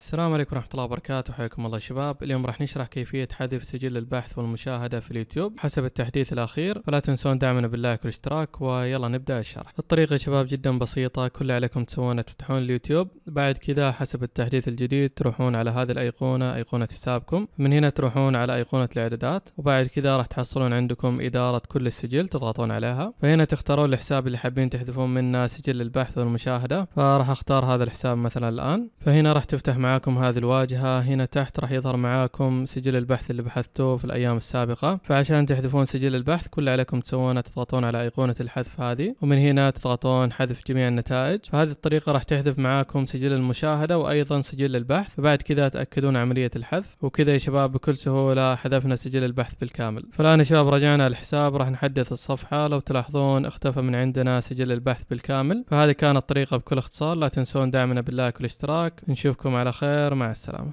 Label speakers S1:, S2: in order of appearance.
S1: السلام عليكم ورحمة الله وبركاته حياكم الله شباب اليوم راح نشرح كيفية حذف سجل البحث والمشاهدة في اليوتيوب حسب التحديث الأخير فلا تنسون دعمنا باللايك والاشتراك ويلا نبدأ الشرح الطريقة يا شباب جدا بسيطة كل اللي عليكم تسوونه تفتحون اليوتيوب بعد كذا حسب التحديث الجديد تروحون على هذه الأيقونة أيقونة حسابكم من هنا تروحون على أيقونة الإعدادات وبعد كذا راح تحصلون عندكم إدارة كل السجل تضغطون عليها فهنا تختارون الحساب اللي حابين تحذفون منه سجل البحث والمشاهدة فراح أختار هذا الحساب مثلا الآن فهنا راح تفتح معاكم هذه الواجهة هنا تحت راح يظهر معاكم سجل البحث اللي بحثتوه في الأيام السابقة فعشان تحذفون سجل البحث كل اللي عليكم تسوونه تضغطون على أيقونة الحذف هذه ومن هنا تضغطون حذف جميع النتائج فهذه الطريقة راح تحذف معاكم سجل المشاهدة وأيضا سجل البحث وبعد كذا تأكدون عملية الحذف وكذا يا شباب بكل سهولة حذفنا سجل البحث بالكامل فالآن يا شباب رجعنا الحساب راح نحدث الصفحة لو تلاحظون اختفى من عندنا سجل البحث بالكامل فهذه كانت الطريقة بكل اختصار لا تنسون دعمنا باللايك والاشتراك نشوفكم على خير مع السلامة